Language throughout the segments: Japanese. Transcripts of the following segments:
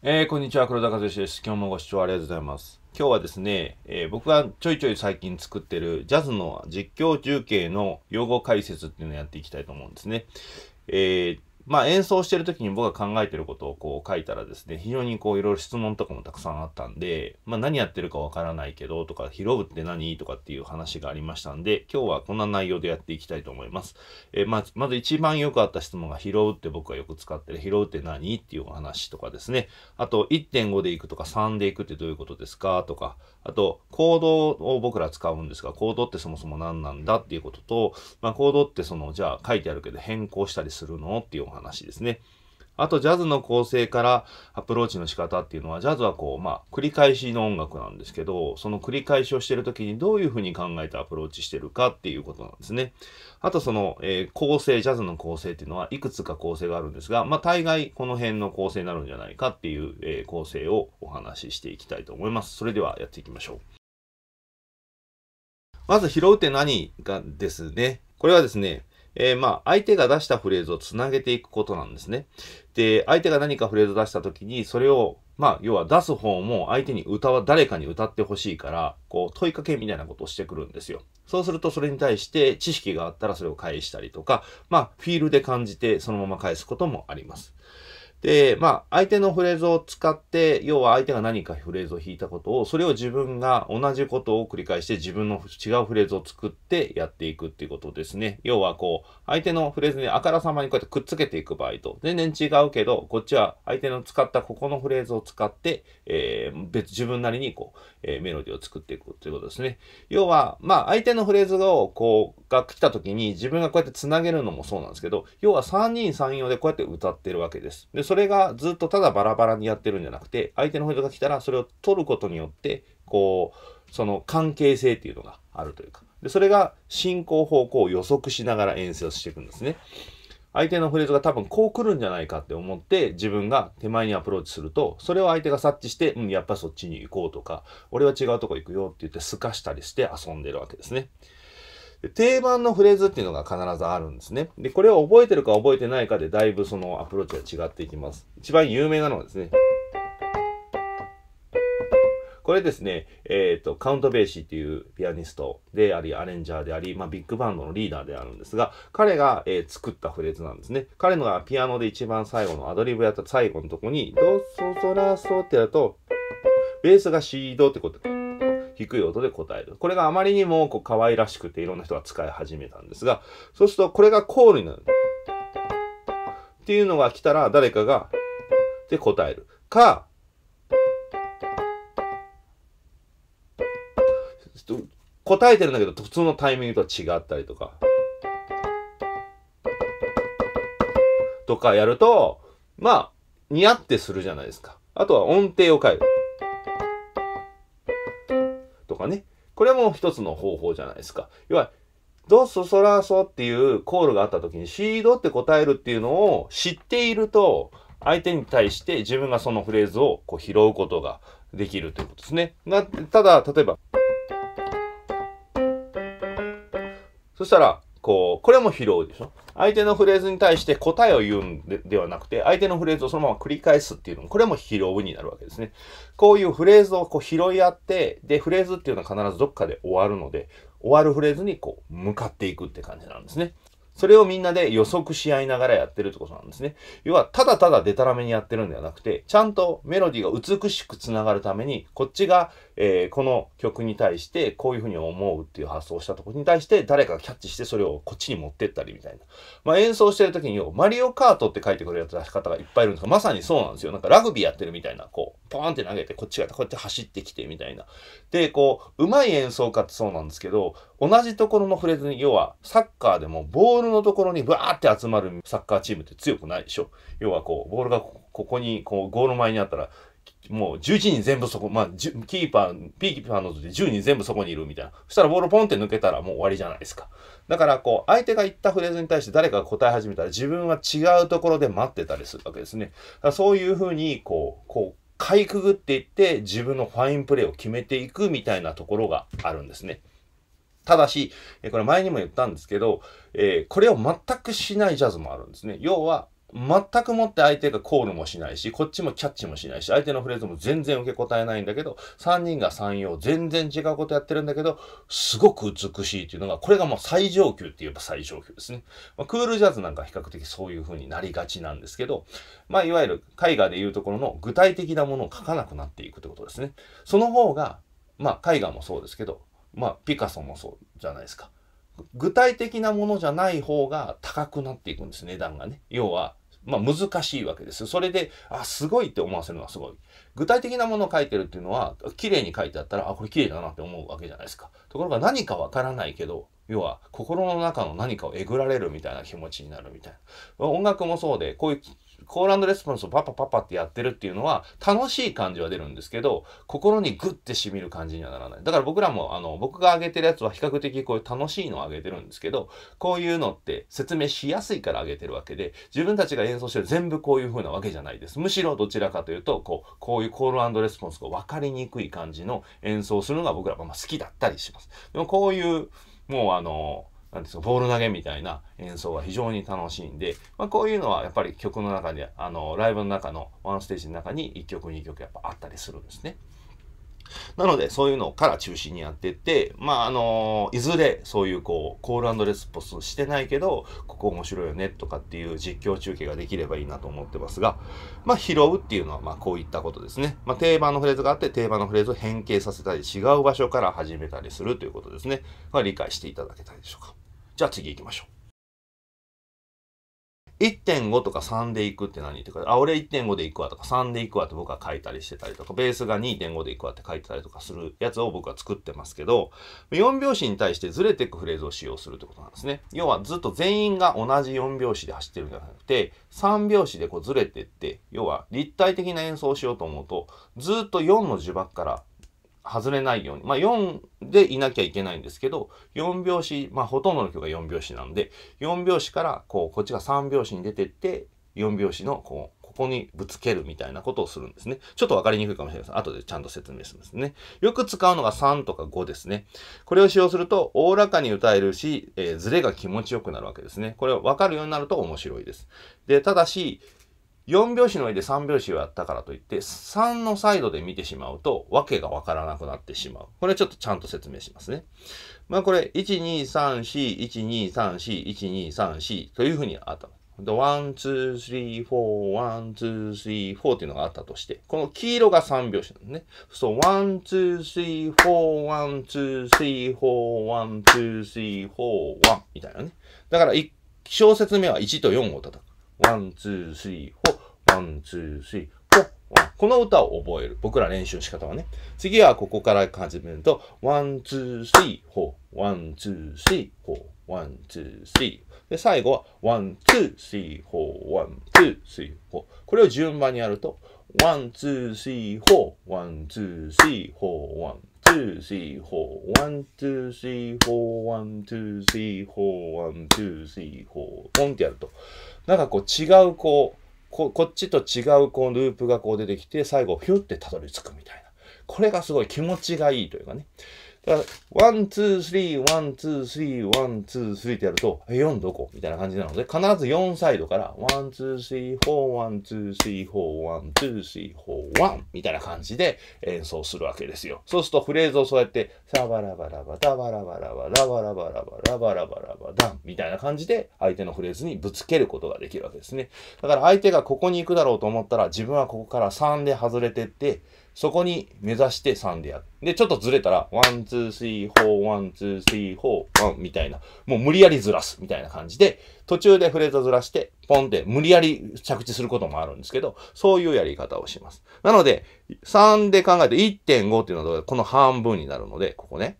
えー、こんにちは、黒田和義です。今日もご視聴ありがとうございます。今日はですね、えー、僕がちょいちょい最近作ってるジャズの実況中継の用語解説っていうのをやっていきたいと思うんですね。えー、まあ、演奏してる時に僕が考えてることをこう書いたらですね、非常にこういろいろ質問とかもたくさんあったんで、まあ、何やってるかわからないけどとか、拾うって何とかっていう話がありましたんで、今日はこんな内容でやっていきたいと思います。えー、まず、まず一番よくあった質問が、拾うって僕がよく使ってる、拾うって何っていうお話とかですね、あと1.5でいくとか3でいくってどういうことですかとか、あと、行動を僕ら使うんですが、行動ってそもそも何なんだっていうことと、まあ、行動ってその、じゃあ書いてあるけど変更したりするのっていうお話話ですね。あと、ジャズの構成からアプローチの仕方っていうのは、ジャズはこう、まあ、繰り返しの音楽なんですけど、その繰り返しをしてる時にどういうふうに考えてアプローチしてるかっていうことなんですね。あと、その、えー、構成、ジャズの構成っていうのは、いくつか構成があるんですが、まあ、大概この辺の構成になるんじゃないかっていう、えー、構成をお話ししていきたいと思います。それではやっていきましょう。まず、拾うって何がですね。これはですね、えー、まあ、相手が出したフレーズをつなげていくことなんですね。で、相手が何かフレーズを出した時に、それを、まあ、要は出す方も相手に歌は誰かに歌ってほしいから、こう、問いかけみたいなことをしてくるんですよ。そうすると、それに対して知識があったらそれを返したりとか、まあ、フィールで感じてそのまま返すこともあります。で、まあ、相手のフレーズを使って、要は相手が何かフレーズを弾いたことを、それを自分が同じことを繰り返して自分の違うフレーズを作ってやっていくっていうことですね。要はこう、相手のフレーズにあからさまにこうやってくっつけていく場合と、全然違うけど、こっちは相手の使ったここのフレーズを使って、えー、別、自分なりにこう、えー、メロディーを作っていくっていうことですね。要は、まあ、相手のフレーズをこう、が来た時に自分がこうやって繋げるのもそうなんですけど、要は3人3用でこうやって歌ってるわけです。でそれがずっとただバラバラにやってるんじゃなくて、相手のフェーが来たら、それを取ることによって、こう、その関係性っていうのがあるというか。で、それが進行方向を予測しながら演奏していくんですね。相手のフレーズが多分こう来るんじゃないかって思って自分が手前にアプローチするとそれを相手が察知してうんやっぱそっちに行こうとか俺は違うとこ行くよって言って透かしたりして遊んでるわけですね。で定番のフレーズっていうのが必ずあるんですね。で、これを覚えてるか覚えてないかでだいぶそのアプローチが違っていきます。一番有名なのはですね。これですね、えっ、ー、と、カウント・ベーシーっていうピアニストであり、アレンジャーであり、まあ、ビッグバンドのリーダーであるんですが、彼が、えー、作ったフレーズなんですね。彼のがピアノで一番最後のアドリブやった最後のとこに、ドソソラソってやると、ベースがシードってこと。低い音で答える。これがあまりにもこう可愛らしくていろんな人が使い始めたんですが、そうするとこれがコールになる。っていうのが来たら誰かがで答える。か、答えてるんだけど普通のタイミングとは違ったりとか。とかやると、まあ、似合ってするじゃないですか。あとは音程を変える。これも一つの方法じゃないですか。要は、ドソソラソっていうコールがあった時にシードって答えるっていうのを知っていると、相手に対して自分がそのフレーズをこう拾うことができるということですね。なただ、例えば、そしたら、こう、これも拾うでしょ相手のフレーズに対して答えを言うんでではなくて、相手のフレーズをそのまま繰り返すっていうの、これも拾うになるわけですね。こういうフレーズをこう拾い合って、で、フレーズっていうのは必ずどっかで終わるので、終わるフレーズにこう、向かっていくって感じなんですね。それをみんなで予測し合いながらやってるってことなんですね。要は、ただただデタラメにやってるんではなくて、ちゃんとメロディーが美しくつながるために、こっちがえー、この曲に対してこういうふうに思うっていう発想をしたところに対して誰かがキャッチしてそれをこっちに持ってったりみたいな。まあ、演奏してる時によ、マリオカートって書いてくれる方がいっぱいいるんですが、まさにそうなんですよ。なんかラグビーやってるみたいな、こう、ポーンって投げて、こっちがこうやって走ってきてみたいな。で、こう、うまい演奏家ってそうなんですけど、同じところのフレーズに、要はサッカーでもボールのところにバーって集まるサッカーチームって強くないでしょ。要はこう、ボールがここに、こう、ゴール前にあったら、もう11人全部そこ、まあ、キーパー、ピーキーパーの図で10人全部そこにいるみたいな。そしたらボールポンって抜けたらもう終わりじゃないですか。だからこう、相手が言ったフレーズに対して誰かが答え始めたら自分は違うところで待ってたりするわけですね。そういうふうに、こう、こう、かいくぐっていって自分のファインプレーを決めていくみたいなところがあるんですね。ただし、これ前にも言ったんですけど、えー、これを全くしないジャズもあるんですね。要は、全くもって相手がコールもしないし、こっちもキャッチもしないし、相手のフレーズも全然受け答えないんだけど、3人が3用、全然違うことやってるんだけど、すごく美しいっていうのが、これがもう最上級って言えば最上級ですね。まあ、クールジャズなんか比較的そういう風になりがちなんですけど、まあ、いわゆる絵画でいうところの具体的なものを書かなくなっていくってことですね。その方が、まあ、絵画もそうですけど、まあ、ピカソもそうじゃないですか。具体的なものじゃない方が高くなっていくんです、値段がね。要は、まあ、難しいわけです。それで、あ、すごいって思わせるのはすごい。具体的なものを書いてるっていうのは、綺麗に書いてあったら、あ、これ綺麗だなって思うわけじゃないですか。ところが何かわからないけど、要は心の中の何かをえぐられるみたいな気持ちになるみたいな。音楽もそうで、こういうコールレスポンスをパパパパってやってるっていうのは楽しい感じは出るんですけど心にグッてしみる感じにはならないだから僕らもあの僕が上げてるやつは比較的こういう楽しいのを上げてるんですけどこういうのって説明しやすいから上げてるわけで自分たちが演奏してる全部こういう風なわけじゃないですむしろどちらかというとこうこういうコールレスポンスが分かりにくい感じの演奏するのが僕らはま好きだったりしますでもこういうもうあのーなんですボール投げみたいな演奏は非常に楽しいんで、まあ、こういうのはやっぱり曲の中で、あの、ライブの中のワンステージの中に1曲2曲やっぱあったりするんですね。なので、そういうのから中心にやってって、まあ、あのいずれそういうこう、コールレスポスしてないけど、ここ面白いよねとかっていう実況中継ができればいいなと思ってますが、まあ、拾うっていうのは、まこういったことですね。まあ、定番のフレーズがあって、定番のフレーズを変形させたり、違う場所から始めたりするということですね。まあ、理解していただけたでしょうか。じゃあ次行きましょう。1.5とか3でいくって何ってか、あ、俺1.5でいくわとか3でいくわって僕は書いたりしてたりとか、ベースが2.5でいくわって書いてたりとかするやつを僕は作ってますけど、4拍子に対してずれていくフレーズを使用するってことなんですね。要はずっと全員が同じ4拍子で走ってるんじゃなくて、3拍子でこうずれてって、要は立体的な演奏をしようと思うと、ずっと4の呪縛から外れないように、まあ、4でいなきゃいけないんですけど、4拍子、まあ、ほとんどの曲が4拍子なので、4拍子からこうこっちが3拍子に出てって、4拍子のこうここにぶつけるみたいなことをするんですね。ちょっと分かりにくいかもしれません。後でちゃんと説明しますね。よく使うのが3とか5ですね。これを使用すると、おおらかに歌えるし、えー、ズレが気持ちよくなるわけですね。これを分かるようになると面白いです。で、ただし、4拍子の上で3拍子をやったからといって、3のサイドで見てしまうと、わけがわからなくなってしまう。これちょっとちゃんと説明しますね。まあこれ、1、2、3、4、1、2、3、4、1、2、3、4というふうにあった。で、ワン、ツー、スリー、フォー、ワン、ツー、スリー、フォーっていうのがあったとして、この黄色が3拍子なのね。そう、ワン、ツー、スリー、フォー、ワン、ツー、スリー、フォー、ワン、ツー、スリー、フォー、ワンみたいなね。だから、小節目は1と4を叩く。ワン、ツー、スリー、フォ、ワン、ツー、スリー、フォ、この歌を覚える。僕ら練習の仕方はね。次はここから始めると、ワン、ツー、スリー、フォ、ワン、ツー、スリー、フォ、ワン、ツー、スリー。で、最後は、ワン、ツー、スリー、フォ、ワン、ツー、スリー、フォ。これを順番にやると、ワン、ツー、スリー、フォ、ワン、ツー、スリー、フォ、ワン、ワン、ツー、h r e e four. One, two, three, ー、o u ー。One, two, three, f o ポンってやると。なんかこう違うこう、こっちと違うこうループがこう出てきて、最後、ヒュッてたどり着くみたいな。これがすごい気持ちがいいというかね。だから、ワン、ツー、スリー、ワン、ツー、スリー、ワン、ツー、スリーってやると、え、4どこみたいな感じなので、必ず4サイドから、ワン、ツー、スリー、フォー、ワン、ツー、スリー、フォー、ワン、ツー、スリー、フォー、ワンみたいな感じで演奏するわけですよ。そうするとフレーズをそうやって、サバラバラバ、ダバラバラバ、ラバラバラバ、ラバラバラバ、ダンみたいな感じで相手のフレーズにぶつけることができるわけですね。だから相手がここに行くだろうと思ったら、自分はここから3で外れてって、そこに目指して3でやる。で、ちょっとずれたら、ワン、ツー、スリー、フォー、ワン、ツー、スリー、フォー、ワンみたいな。もう無理やりずらすみたいな感じで、途中でフレーズをずらして、ポンって無理やり着地することもあるんですけど、そういうやり方をします。なので、3で考えて1.5っていうのはこの半分になるので、ここね。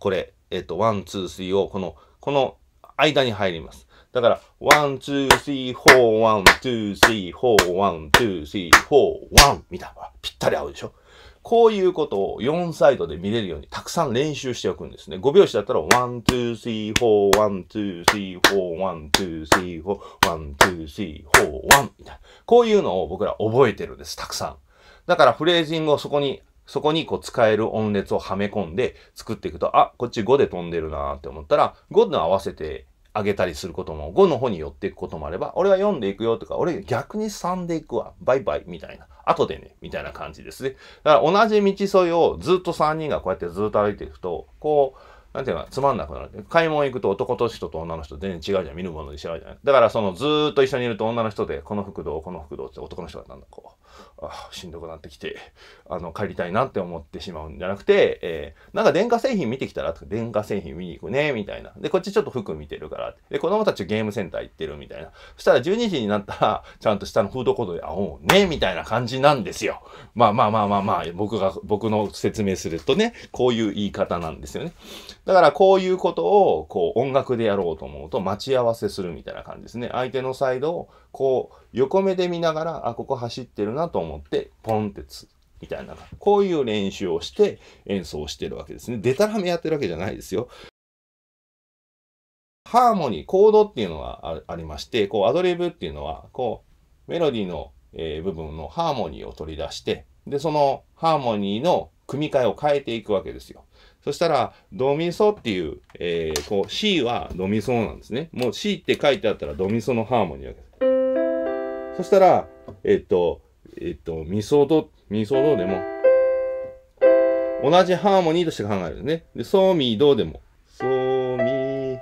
これ、えっと、ワン、ツー、スリーをこの、この間に入ります。だから、ワン、ツー、スリー、フォー、ワン、ツー、スリー、フォー、ワン、ツー、スリー、フォー、ワンみたいなぴったり合うでしょこういうことを4サイドで見れるようにたくさん練習しておくんですね。5拍子だったら、ワン、ツー、スリー、フォー、ワン、ツー、スリー、フォー、ワン、ツー、スリー、フォー、ワン、ツー、スリー、フォー、ワンみたいな。こういうのを僕ら覚えてるんです、たくさん。だからフレージングをそこにそこにこう使える音列をはめ込んで作っていくと、あ、こっち5で飛んでるなって思ったら、5の合わせて上げたりすることも、5の方に寄っていくこともあれば、俺は読んでいくよとか、俺逆に3でいくわ、バイバイみたいな、後でね、みたいな感じですね。だから同じ道沿いをずっと3人がこうやってずっと歩いていくと、こう、なんていうか、つまんなくなる。買い物行くと男と人と女の人全然違うじゃん。見るものに違うじゃん。だからそのずっと一緒にいると女の人で、この服どう、この服どうって男の人がなんだこあしんどくなってきて、あの、帰りたいなって思ってしまうんじゃなくて、えー、なんか電化製品見てきたら、電化製品見に行くね、みたいな。で、こっちちょっと服見てるから。で、子供たちゲームセンター行ってるみたいな。そしたら12時になったら、ちゃんと下のフードコートで会おうね、みたいな感じなんですよ。まあまあまあまあまあ、僕が、僕の説明するとね、こういう言い方なんですよね。だからこういうことをこう音楽でやろうと思うと待ち合わせするみたいな感じですね。相手のサイドをこう横目で見ながら、あ、ここ走ってるなと思ってポンってつ、みたいな、こういう練習をして演奏してるわけですね。でたらめやってるわけじゃないですよ。ハーモニー、コードっていうのはありまして、こうアドリブっていうのは、こうメロディーの、えー、部分のハーモニーを取り出して、で、そのハーモニーの組み替えを変えていくわけですよ。そしたら、ドミソっていう、えー、こう、C はドミソなんですね。もう C って書いてあったらドミソのハーモニーなわけです。そしたら、えっと、えっと、ミソド、ミソドでも、同じハーモニーとして考えるんですね。で、ソミー、ドでも、ソーミ、ー。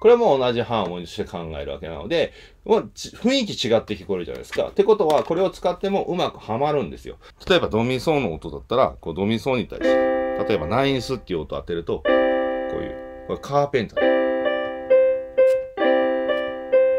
これも同じハーモニーとして考えるわけなので、もう雰囲気違って聞こえるじゃないですか。ってことは、これを使ってもうまくはまるんですよ。例えば、ドミソの音だったら、こう、ドミソに対して。例えばナインスっていう音を当てると、こういう、これカーペンター。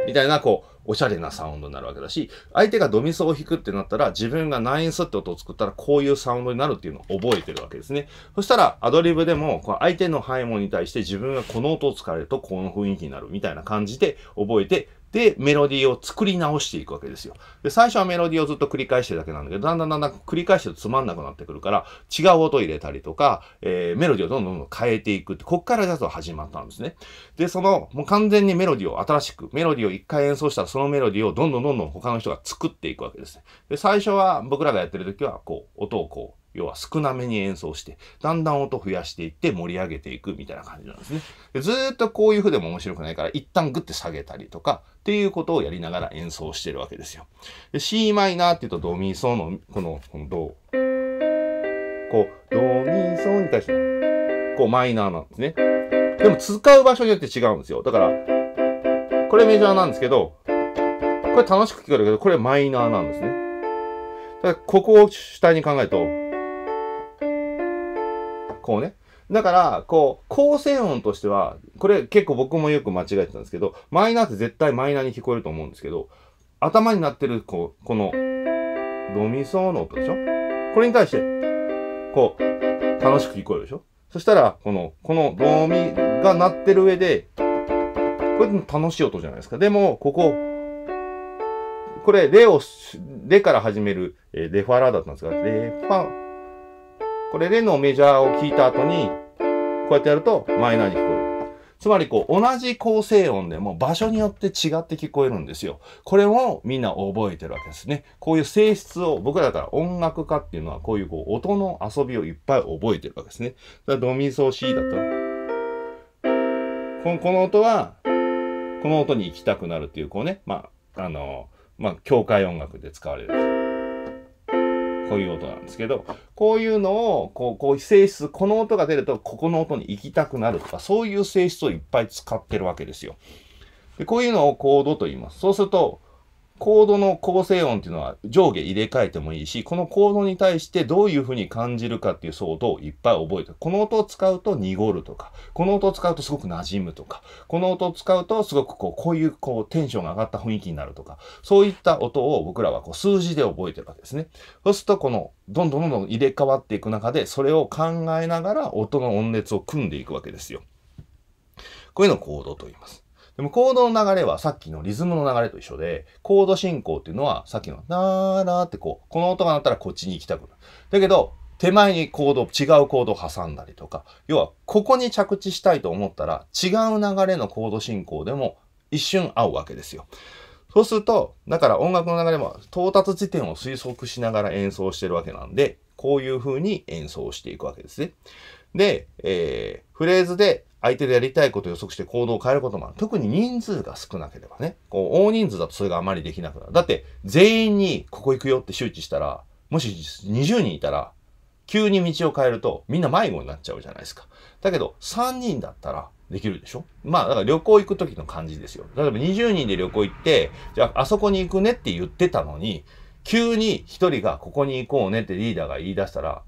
みたいな、こう、おしゃれなサウンドになるわけだし、相手がドミソを弾くってなったら、自分がナインスって音を作ったら、こういうサウンドになるっていうのを覚えてるわけですね。そしたら、アドリブでも、相手のハイモンに対して自分がこの音を使えると、この雰囲気になるみたいな感じで覚えて、で、メロディーを作り直していくわけですよ。で、最初はメロディーをずっと繰り返してるだけなんだけど、だんだんだんだん繰り返してるとつまんなくなってくるから、違う音入れたりとか、えー、メロディーをどんどんどん変えていくって、こっからジャズは始まったんですね。で、その、もう完全にメロディーを新しく、メロディーを一回演奏したらそのメロディーをどんどんどんどん他の人が作っていくわけですね。で、最初は僕らがやってる時は、こう、音をこう、要は少なめに演奏して、だんだん音増やしていって盛り上げていくみたいな感じなんですね。ずっとこういう風でも面白くないから、一旦グッて下げたりとか、っていうことをやりながら演奏してるわけですよ。で c マイナーって言うとドミソの、この、このド。こう、ドミソに対して、こうマイナーなんですね。でも使う場所によって違うんですよ。だから、これメジャーなんですけど、これ楽しく聞こえるけど、これマイナーなんですね。だからここを主体に考えると、こうね。だから、こう、構成音としては、これ結構僕もよく間違えてたんですけど、マイナーって絶対マイナーに聞こえると思うんですけど、頭になってる、こう、この、ドミソの音でしょこれに対して、こう、楽しく聞こえるでしょそしたら、この、このドミが鳴ってる上で、これ楽しい音じゃないですか。でも、ここ、これ、レを、レから始める、えー、レファラだったんですが、レファ、これ、レのメジャーを聞いた後に、こうやってやるとマイナーに聞こえる。つまりこう同じ構成音でも場所によって違って聞こえるんですよ。これをみんな覚えてるわけですね。こういう性質を、僕らだから音楽家っていうのはこういうこう音の遊びをいっぱい覚えてるわけですね。だドミソ C だったら。この音は、この音に行きたくなるっていう、こうね、まあ、あの、まあ、境界音楽で使われる。こういう音なんですけど、こういうのを、こう、こう性質、この音が出ると、ここの音に行きたくなるとか、そういう性質をいっぱい使ってるわけですよ。でこういうのをコードと言います。そうすると、コードの構成音っていうのは上下入れ替えてもいいし、このコードに対してどういうふうに感じるかっていう相当をいっぱい覚えて、る。この音を使うと濁るとか、この音を使うとすごく馴染むとか、この音を使うとすごくこう、こういうこうテンションが上がった雰囲気になるとか、そういった音を僕らはこう数字で覚えてるわけですね。そうするとこの、どんどんどんどん入れ替わっていく中で、それを考えながら音の音列を組んでいくわけですよ。こういうのをコードと言います。でもコードの流れはさっきのリズムの流れと一緒で、コード進行っていうのはさっきのなーらーってこう、この音が鳴ったらこっちに行きたくなる。だけど、手前にコード、違うコードを挟んだりとか、要はここに着地したいと思ったら違う流れのコード進行でも一瞬合うわけですよ。そうすると、だから音楽の流れも到達地点を推測しながら演奏してるわけなんで、こういう風に演奏していくわけですね。で、えー、フレーズで相手でやりたいことを予測して行動を変えることもある。特に人数が少なければね。こう、大人数だとそれがあまりできなくなる。だって、全員にここ行くよって周知したら、もし20人いたら、急に道を変えると、みんな迷子になっちゃうじゃないですか。だけど、3人だったら、できるでしょまあ、だから旅行行く時の感じですよ。例えば20人で旅行行って、じゃあ、あそこに行くねって言ってたのに、急に1人がここに行こうねってリーダーが言い出したら、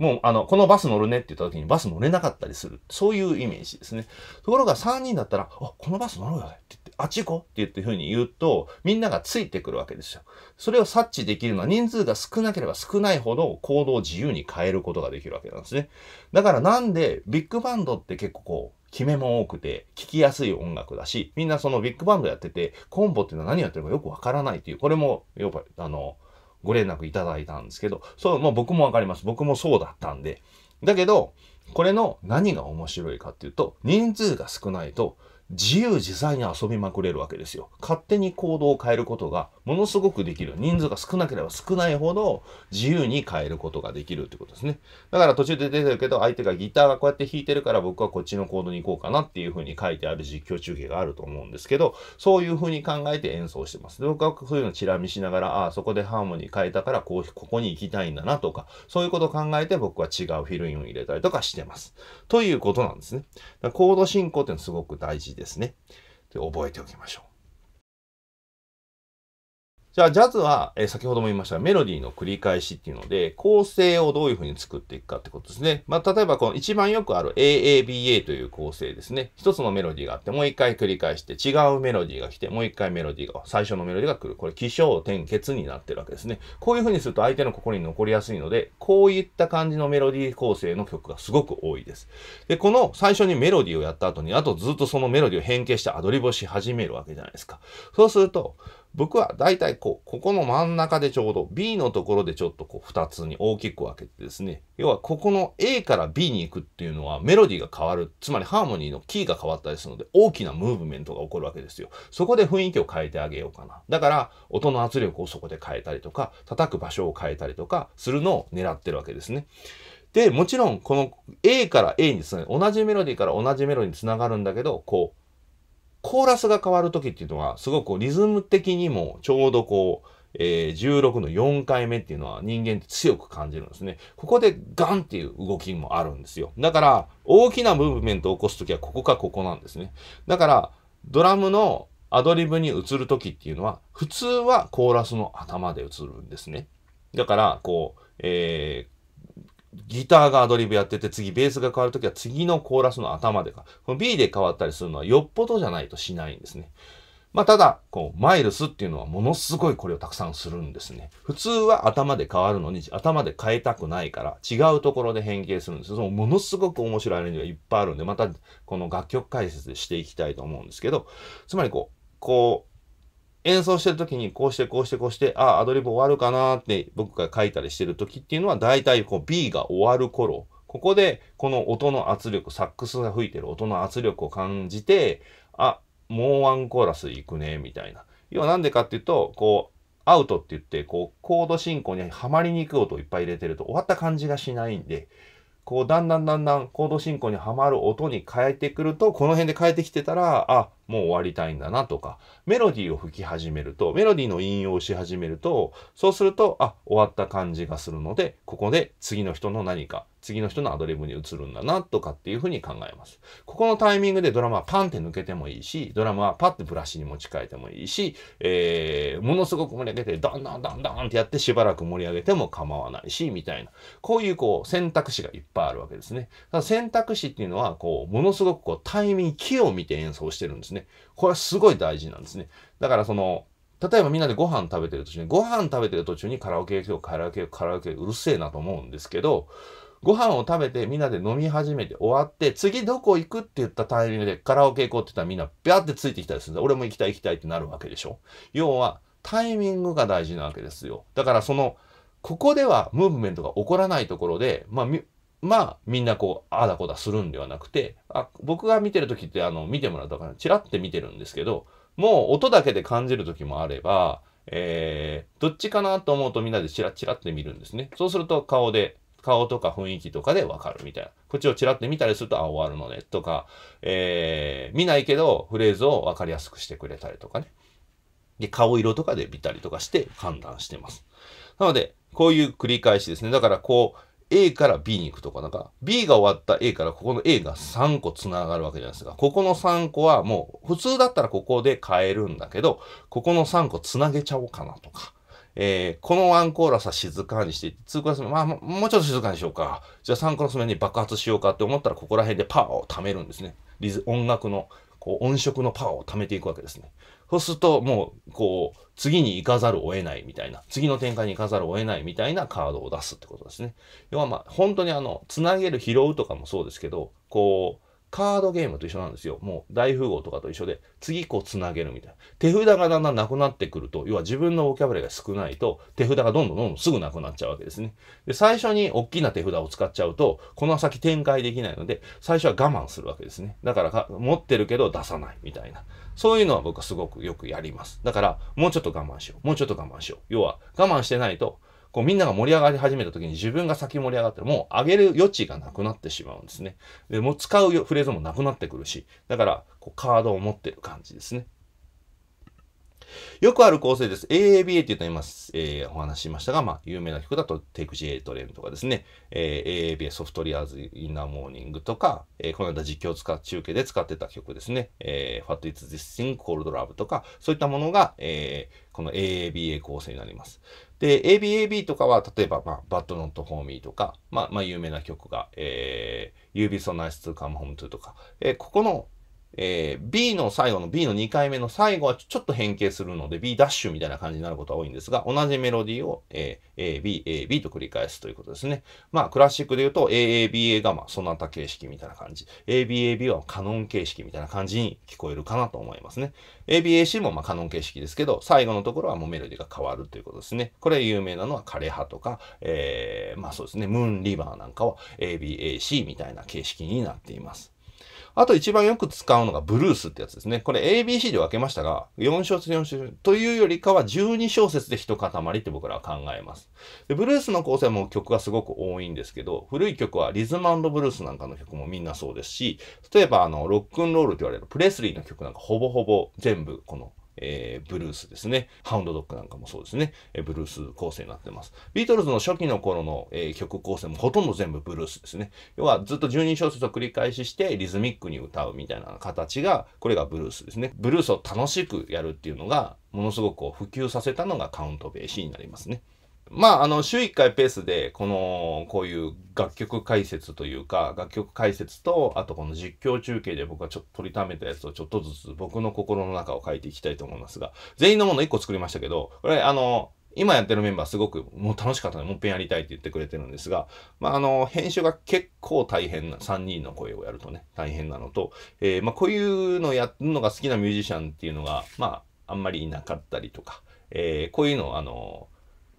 もう、あの、このバス乗るねって言った時にバス乗れなかったりする。そういうイメージですね。ところが3人だったら、あ、このバス乗ろうよって言って、あっち行こうって言ってふうに言うと、みんながついてくるわけですよ。それを察知できるのは人数が少なければ少ないほど行動を自由に変えることができるわけなんですね。だからなんで、ビッグバンドって結構こう、決めも多くて、聴きやすい音楽だし、みんなそのビッグバンドやってて、コンボっていうのは何やってるかよくわからないという、これも、やっぱ、あの、ご連絡いただいたんですけど、そう、まあ僕もわかります。僕もそうだったんで。だけど、これの何が面白いかっていうと、人数が少ないと自由自在に遊びまくれるわけですよ。勝手に行動を変えることがものすごくできる。人数が少なければ少ないほど自由に変えることができるってことですね。だから途中で出てるけど、相手がギターがこうやって弾いてるから僕はこっちのコードに行こうかなっていう風に書いてある実況中継があると思うんですけど、そういう風に考えて演奏してます。で僕はそういうのチラ見しながら、ああ、そこでハーモニー変えたからこう、ここに行きたいんだなとか、そういうことを考えて僕は違うフィルインを入れたりとかしてます。ということなんですね。コード進行ってのすごく大事ですね。で覚えておきましょう。じゃあ、ジャズは、えー、先ほども言いましたメロディーの繰り返しっていうので、構成をどういうふうに作っていくかってことですね。まあ、例えば、この一番よくある AABA という構成ですね。一つのメロディーがあって、もう一回繰り返して、違うメロディーが来て、もう一回メロディーが、最初のメロディーが来る。これ、起承転結になってるわけですね。こういうふうにすると相手の心に残りやすいので、こういった感じのメロディー構成の曲がすごく多いです。で、この最初にメロディーをやった後に、あとずっとそのメロディーを変形してアドリブをし始めるわけじゃないですか。そうすると、僕はだいたいこう、ここの真ん中でちょうど B のところでちょっとこう2つに大きく分けてですね、要はここの A から B に行くっていうのはメロディーが変わる、つまりハーモニーのキーが変わったりするので大きなムーブメントが起こるわけですよ。そこで雰囲気を変えてあげようかな。だから音の圧力をそこで変えたりとか、叩く場所を変えたりとかするのを狙ってるわけですね。で、もちろんこの A から A につながる、同じメロディーから同じメロディーにつながるんだけど、こう、コーラスが変わる時っていうのは、すごくリズム的にもちょうどこう、えー、16の4回目っていうのは人間って強く感じるんですね。ここでガンっていう動きもあるんですよ。だから大きなムーブメントを起こすときはここかここなんですね。だからドラムのアドリブに移るときっていうのは普通はコーラスの頭で移るんですね。だからこう、えーギターがアドリブやってて、次ベースが変わるときは次のコーラスの頭でか。この B で変わったりするのはよっぽどじゃないとしないんですね。まあ、ただ、こう、マイルスっていうのはものすごいこれをたくさんするんですね。普通は頭で変わるのに、頭で変えたくないから、違うところで変形するんですそのものすごく面白いアレンジがいっぱいあるんで、また、この楽曲解説でしていきたいと思うんですけど、つまりこう、こう、演奏してる時にこうしてこうしてこうして、あ、アドリブ終わるかなって僕が書いたりしてる時っていうのは大体こう B が終わる頃、ここでこの音の圧力、サックスが吹いてる音の圧力を感じて、あ、もうワンコーラス行くね、みたいな。要はなんでかっていうと、こう、アウトって言って、こう、コード進行にはまりにくい音をいっぱい入れてると終わった感じがしないんで、こう、だんだんだんだんコード進行にはまる音に変えてくると、この辺で変えてきてたら、あ、もう終わりたいんだなとか、メロディーを吹き始めると、メロディーの引用をし始めると、そうすると、あ、終わった感じがするので、ここで次の人の何か次の人のアドリブに移るんだなとかっていうふうに考えます。ここのタイミングでドラマはパンって抜けてもいいし、ドラマはパッてブラシに持ち替えてもいいし、えー、ものすごく盛り上げて、どんどんどんどんってやってしばらく盛り上げても構わないし、みたいな。こういうこう選択肢がいっぱいあるわけですね。ただ選択肢っていうのは、こう、ものすごくこうタイミング、木を見て演奏してるんですね。これはすごい大事なんですね。だからその、例えばみんなでご飯食べてる途中に、ご飯食べてる途中にカラオケ行くよ、カラオケ行く、カラオケうるせえなと思うんですけど、ご飯を食べてみんなで飲み始めて終わって、次どこ行くって言ったタイミングでカラオケ行こうって言ったらみんなビャーってついてきたりするんだ。俺も行きたい行きたいってなるわけでしょ。要はタイミングが大事なわけですよ。だからその、ここではムーブメントが起こらないところで、まあ、まあ、みんなこう、ああだこだするんではなくて、あ僕が見てる時って、あの、見てもらったから、チラって見てるんですけど、もう音だけで感じる時もあれば、えー、どっちかなと思うとみんなでチラチラって見るんですね。そうすると顔で、顔とか雰囲気とかでわかるみたいな。こっちをちらって見たりすると、あ、終わるのね、とか、えー、見ないけど、フレーズをわかりやすくしてくれたりとかね。で、顔色とかで見たりとかして判断してます。なので、こういう繰り返しですね。だから、こう、A から B に行くとか、なんか、B が終わった A から、ここの A が3個繋がるわけじゃないですか。ここの3個はもう、普通だったらここで変えるんだけど、ここの3個繋げちゃおうかなとか。えー、このワンコーラスは静かにして、2コーラス目、まあ、もうちょっと静かにしようか。じゃあ3コーラス目に爆発しようかって思ったら、ここら辺でパワーを貯めるんですね。リズ音楽の、こう、音色のパワーを貯めていくわけですね。そうすると、もう、こう、次に行かざるを得ないみたいな、次の展開に行かざるを得ないみたいなカードを出すってことですね。要はまあ、本当にあの、つなげる、拾うとかもそうですけど、こう、カードゲームと一緒なんですよ。もう大富豪とかと一緒で、次こう繋げるみたいな。手札がだんだんなくなってくると、要は自分のボキャブラが少ないと、手札がどんどんどんどんすぐなくなっちゃうわけですね。で、最初に大きな手札を使っちゃうと、この先展開できないので、最初は我慢するわけですね。だからか、持ってるけど出さないみたいな。そういうのは僕はすごくよくやります。だから、もうちょっと我慢しよう。もうちょっと我慢しよう。要は、我慢してないと、こうみんなが盛り上がり始めた時に自分が先盛り上がって、もう上げる余地がなくなってしまうんですね。で、もう使うフレーズもなくなってくるし、だから、こうカードを持ってる感じですね。よくある構成です。AABA って言います。えー、お話ししましたが、まあ、有名な曲だと Take J トレンとかですね、えー、AABA ソフトリアーズインナーモーニングとか、えー、この間実況使、中継で使ってた曲ですね、えー、w a t is this thing c o l d love とか、そういったものが、えー、この AABA 構成になります。で、ABAB とかは、例えば、まあ、バッドノットフォーミーとか、まあ、まあ、有名な曲が、えー、You Be So Nice to Come Home To とか、えー、ここのえー、B の最後の B の2回目の最後はちょっと変形するので B' ダッシュみたいな感じになることは多いんですが、同じメロディーを、え A、B、A、B と繰り返すということですね。まあ、クラシックで言うと A、A、B、A がまあ、そなた形式みたいな感じ。A、B、A、B はカノン形式みたいな感じに聞こえるかなと思いますね。A、B、A、C もまあ、カノン形式ですけど、最後のところはもうメロディーが変わるということですね。これ有名なのは枯葉とか、えー、まあそうですね、ムーンリバーなんかは A、B、A、C みたいな形式になっています。あと一番よく使うのがブルースってやつですね。これ ABC で分けましたが、4小節4小節というよりかは12小節で一塊って僕らは考えます。でブルースの構成も曲がすごく多いんですけど、古い曲はリズムブルースなんかの曲もみんなそうですし、例えばあの、ロックンロールって言われるプレスリーの曲なんかほぼほぼ全部このえー、ブルースですね。ハウンドドッグなんかもそうですね。えー、ブルース構成になってます。ビートルズの初期の頃の、えー、曲構成もほとんど全部ブルースですね。要はずっと12小節を繰り返ししてリズミックに歌うみたいな形が、これがブルースですね。ブルースを楽しくやるっていうのが、ものすごくこう普及させたのがカウントベーシーになりますね。まあ、あの、週1回ペースで、この、こういう楽曲解説というか、楽曲解説と、あとこの実況中継で僕がちょっと取りためたやつをちょっとずつ僕の心の中を書いていきたいと思いますが、全員のもの1個作りましたけど、これ、あの、今やってるメンバーすごくもう楽しかったので、もう一遍やりたいって言ってくれてるんですが、まあ、あの、編集が結構大変な、3人の声をやるとね、大変なのと、えー、まあ、こういうのをやるのが好きなミュージシャンっていうのが、まあ、あんまりいなかったりとか、えー、こういうのを、あの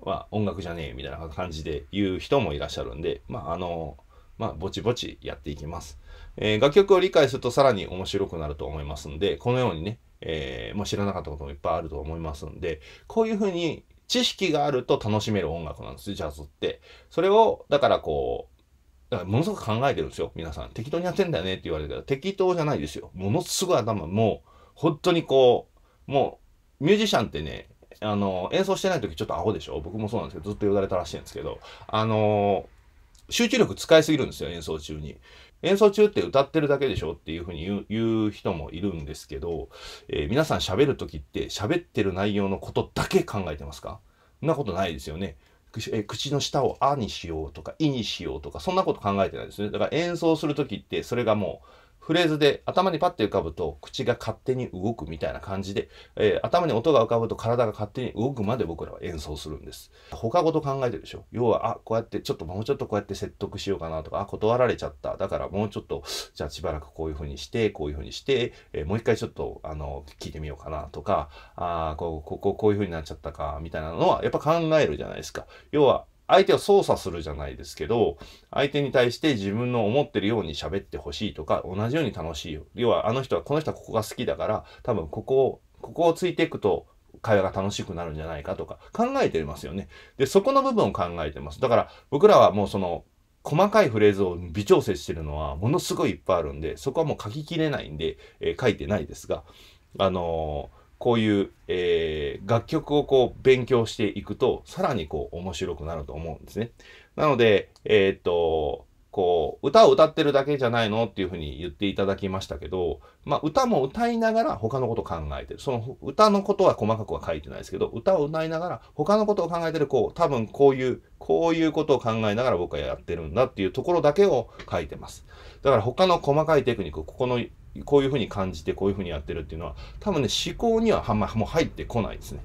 は音楽じゃねえみたいな感じで言う人もいらっしゃるんで、まあ、あの、まあ、ぼちぼちやっていきます。えー、楽曲を理解するとさらに面白くなると思いますんで、このようにね、えー、ま知らなかったこともいっぱいあると思いますんで、こういうふうに知識があると楽しめる音楽なんですよ、ジャズって。それを、だからこう、だからものすごく考えてるんですよ、皆さん。適当にやってんだよねって言われるけど、適当じゃないですよ。ものすごい頭、もう、本当にこう、もう、ミュージシャンってね、あの、演奏してない時ちょっとアホでしょ僕もそうなんですけど、ずっとよだれたらしいんですけど、あの、集中力使いすぎるんですよ、演奏中に。演奏中って歌ってるだけでしょっていうふうに言う人もいるんですけど、えー、皆さん喋る時って喋ってる内容のことだけ考えてますかそんなことないですよね。え口の下を「あ」にしようとか「い」にしようとかそんなこと考えてないですねだから演奏する時ってそれがもうフレーズで頭にパッて浮かぶと口が勝手に動くみたいな感じで、えー、頭に音が浮かぶと体が勝手に動くまで僕らは演奏するんです。他ごと考えてるでしょ。要は、あ、こうやってちょっともうちょっとこうやって説得しようかなとか、あ、断られちゃった。だからもうちょっと、じゃあしばらくこういうふうにして、こういうふうにして、えー、もう一回ちょっと、あの、聞いてみようかなとか、あこう、ここ、こういうふうになっちゃったか、みたいなのはやっぱ考えるじゃないですか。要は、相手を操作するじゃないですけど、相手に対して自分の思ってるように喋ってほしいとか、同じように楽しいよ。要は、あの人は、この人はここが好きだから、多分ここを、ここをついていくと、会話が楽しくなるんじゃないかとか考えてますよね。で、そこの部分を考えてます。だから僕らはもうその細かいフレーズを微調整してるのはものすごいいっぱいあるんで、そこはもう書ききれないんで、えー、書いてないですが、あのーこういう、えー、楽曲をこう勉強していくと、さらにこう面白くなると思うんですね。なので、えー、っと、こう、歌を歌ってるだけじゃないのっていうふうに言っていただきましたけど、まあ、歌も歌いながら他のこと考えてる。その歌のことは細かくは書いてないですけど、歌を歌いながら他のことを考えてる、こう、多分こういう、こういうことを考えながら僕はやってるんだっていうところだけを書いてます。だから他の細かいテクニック、ここのこういうふうに感じてこういうふうにやってるっていうのは多分ね思考にはあんまもう入ってこないですね。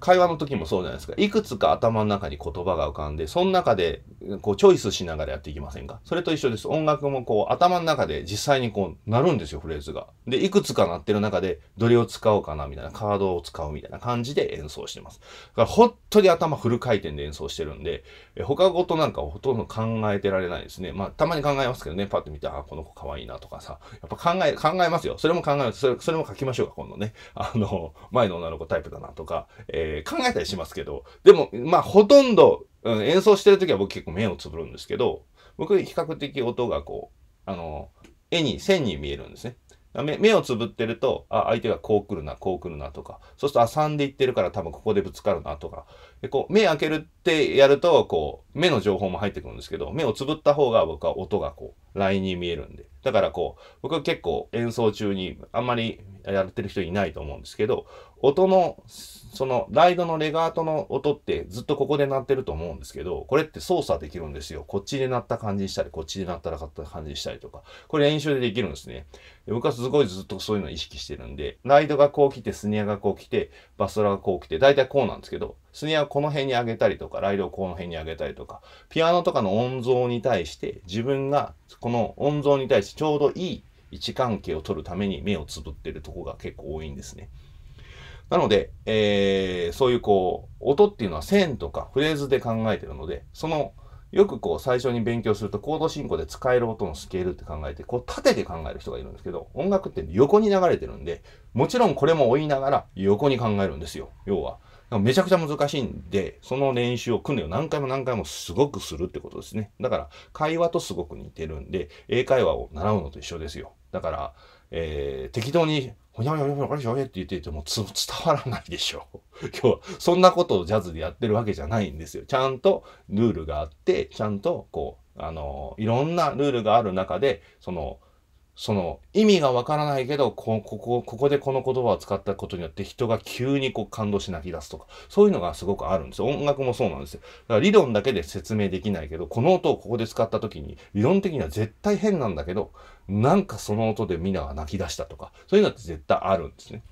会話の時もそうじゃないですか。いくつか頭の中に言葉が浮かんで、その中で、こう、チョイスしながらやっていきませんかそれと一緒です。音楽もこう、頭の中で実際にこう、なるんですよ、フレーズが。で、いくつか鳴ってる中で、どれを使おうかな、みたいな、カードを使うみたいな感じで演奏してます。だから、本当に頭フル回転で演奏してるんで、え他ごとなんかほとんど考えてられないですね。まあ、たまに考えますけどね、パッと見て、あ、この子可愛いなとかさ、やっぱ考え、考えますよ。それも考えます。それそれも書きましょうか、今度ね。あの、前の女の子タイプだなとか、えーえー、考えたりしますけど、でも、まあ、ほとんど、うん、演奏してる時は僕結構目をつぶるんですけど、僕比較的音がこう、あの、絵に、線に見えるんですね。目目をつぶってると、あ、相手がこう来るな、こう来るなとか、そうすると、あ、3でいってるから多分ここでぶつかるなとか、でこう、目開けるってやると、こう、目の情報も入ってくるんですけど、目をつぶった方が僕は音がこう、ラインに見えるんで。だからこう、僕は結構演奏中にあんまりやってる人いないと思うんですけど、音の、そのライドのレガートの音ってずっとここで鳴ってると思うんですけど、これって操作できるんですよ。こっちで鳴った感じにしたり、こっちで鳴ったらかった感じにしたりとか、これ練習でできるんですね。僕はすごいずっとそういうのを意識してるんで、ライドがこう来て、スニアがこう来て、バストラがこう来て、大体こうなんですけど、スニアをこの辺に上げたりとか、ライドをこの辺に上げたりとか、ピアノとかの音像に対して、自分がこの音像に対してちょうどいい位置関係を取るために目をつぶってるとこが結構多いんですね。なので、えー、そういうこう、音っていうのは線とかフレーズで考えてるので、その、よくこう最初に勉強するとコード進行で使える音のスケールって考えて、こう縦で考える人がいるんですけど、音楽って横に流れてるんで、もちろんこれも追いながら横に考えるんですよ。要は。めちゃくちゃ難しいんで、その練習を訓練を何回も何回もすごくするってことですね。だから、会話とすごく似てるんで、英会話を習うのと一緒ですよ。だから、えー、適当にほにゃほにゃほにゃほにゃほにゃって言っていても伝わらないでしょう。今日はそんなことをジャズでやってるわけじゃないんですよ。ちゃんとルールがあって、ちゃんとこう、あの、いろんなルールがある中で、その、その意味がわからないけどこ、ここ、ここでこの言葉を使ったことによって人が急にこう感動し泣き出すとか、そういうのがすごくあるんですよ。音楽もそうなんですよ。だから理論だけで説明できないけど、この音をここで使った時に、理論的には絶対変なんだけど、なんかその音で皆が泣き出したとか、そういうのって絶対あるんですね。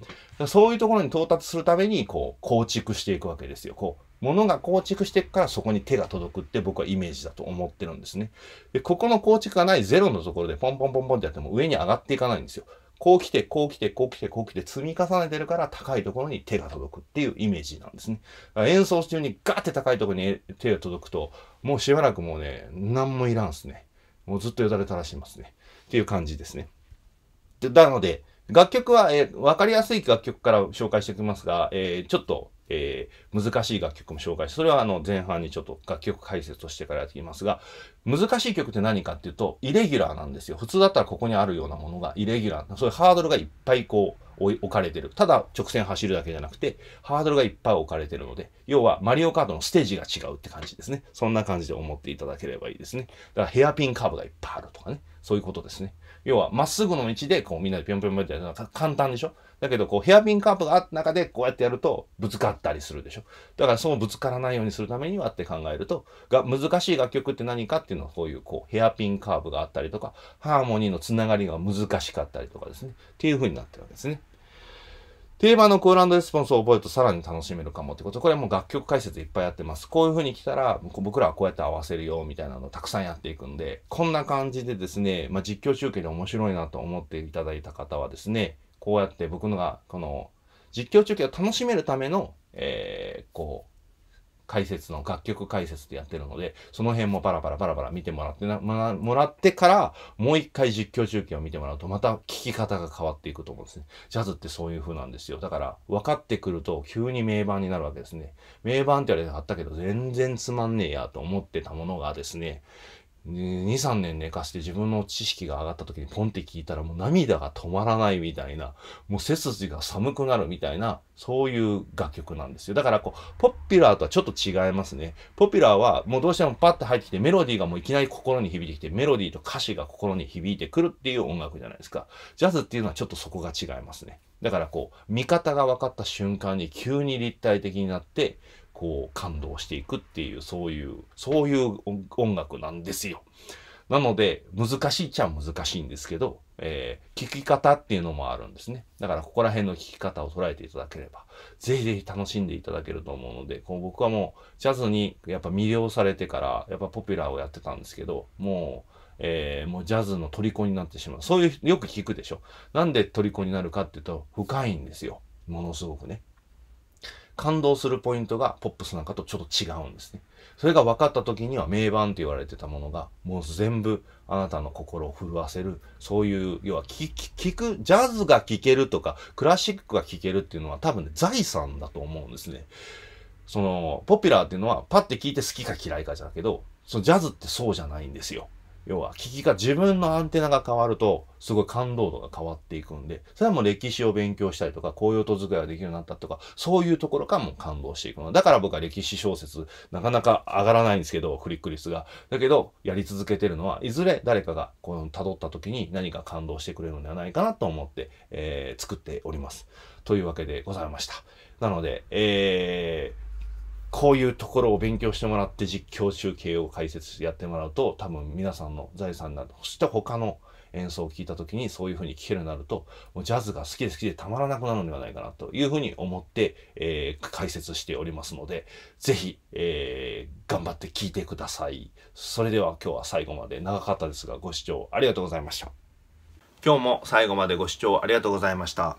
そういうところに到達するために、こう、構築していくわけですよ。こう、物が構築していくからそこに手が届くって僕はイメージだと思ってるんですね。で、ここの構築がないゼロのところでポンポンポンポンってやっても上に上がっていかないんですよ。こう来て、こう来て、こう来て、こう来て積み重ねてるから高いところに手が届くっていうイメージなんですね。演奏中にガーって高いところに手が届くと、もうしばらくもうね、何もいらんすね。もうずっとよだれ垂らしますね。っていう感じですね。でなので、楽曲は、えー、わかりやすい楽曲から紹介していきますが、えー、ちょっと、えー、難しい楽曲も紹介して、それはあの前半にちょっと楽曲解説をしてからやっていきますが、難しい曲って何かっていうと、イレギュラーなんですよ。普通だったらここにあるようなものがイレギュラー。そういうハードルがいっぱいこう、置かれてる。ただ直線走るだけじゃなくて、ハードルがいっぱい置かれてるので、要はマリオカートのステージが違うって感じですね。そんな感じで思っていただければいいですね。だからヘアピンカーブがいっぱいあるとかね。そういうことですね。要は、まっすぐの道で、こう、みんなでぴょんぴょんぴょんってやるのは簡単でしょだけど、こう、ヘアピンカーブがあった中で、こうやってやると、ぶつかったりするでしょだから、そのぶつからないようにするためにはって考えると、が、難しい楽曲って何かっていうのは、こういう、こう、ヘアピンカーブがあったりとか、ハーモニーのつながりが難しかったりとかですね。っていう風になってるわけですね。定番のコールレスポンスを覚えるとさらに楽しめるかもってこと。これはもう楽曲解説いっぱいやってます。こういう風に来たら、僕らはこうやって合わせるよ、みたいなのをたくさんやっていくんで、こんな感じでですね、まあ、実況中継で面白いなと思っていただいた方はですね、こうやって僕のが、この、実況中継を楽しめるための、えー、こう、解説の楽曲解説でやってるので、その辺もパラパラパラパラ見てもらってな、まもらってから、もう一回実況中継を見てもらうと、また聞き方が変わっていくと思うんですね。ジャズってそういう風なんですよ。だから、分かってくると、急に名盤になるわけですね。名盤って言われてあったけど、全然つまんねえやと思ってたものがですね、2、3年寝かして自分の知識が上がった時にポンって聞いたらもう涙が止まらないみたいな、もう背筋が寒くなるみたいな、そういう楽曲なんですよ。だからこう、ポピュラーとはちょっと違いますね。ポピュラーはもうどうしてもパッと入ってきてメロディーがもういきなり心に響いてきて、メロディーと歌詞が心に響いてくるっていう音楽じゃないですか。ジャズっていうのはちょっとそこが違いますね。だからこう、見方が分かった瞬間に急に立体的になって、こう感動していくっていう、そういう、そういう音楽なんですよ。なので、難しいっちゃ難しいんですけど、えー、聞き方っていうのもあるんですね。だからここら辺の聞き方を捉えていただければ、ぜひぜひ楽しんでいただけると思うので、こう僕はもうジャズにやっぱ魅了されてから、やっぱポピュラーをやってたんですけど、もう、えー、もうジャズの虜になってしまう。そういう、よく聞くでしょ。なんで虜になるかっていうと、深いんですよ。ものすごくね。感動するポイントがポップスなんかとちょっと違うんですね。それが分かった時には名盤と言われてたものが、もう全部あなたの心を震わせる、そういう、要は聞く、ジャズが聴けるとか、クラシックが聴けるっていうのは多分ね、財産だと思うんですね。その、ポピュラーっていうのは、パッて聞いて好きか嫌いかじゃけど、そのジャズってそうじゃないんですよ。要は聞きが自分のアンテナが変わるとすごい感動度が変わっていくんでそれはもう歴史を勉強したりとか紅葉と図解ができるようになったとかそういうところからも感動していくのだから僕は歴史小説なかなか上がらないんですけどフリックリスがだけどやり続けてるのはいずれ誰かがこの辿った時に何か感動してくれるのではないかなと思って、えー、作っておりますというわけでございましたなのでえーこういうところを勉強してもらって実況中継を解説してやってもらうと多分皆さんの財産になるそして他の演奏を聴いた時にそういうふうに聴けるようになるともうジャズが好きで好きでたまらなくなるのではないかなというふうに思って、えー、解説しておりますので是非、えー、頑張って聴いてくださいそれでは今日は最後まで長かったですがご視聴ありがとうございました今日も最後までご視聴ありがとうございました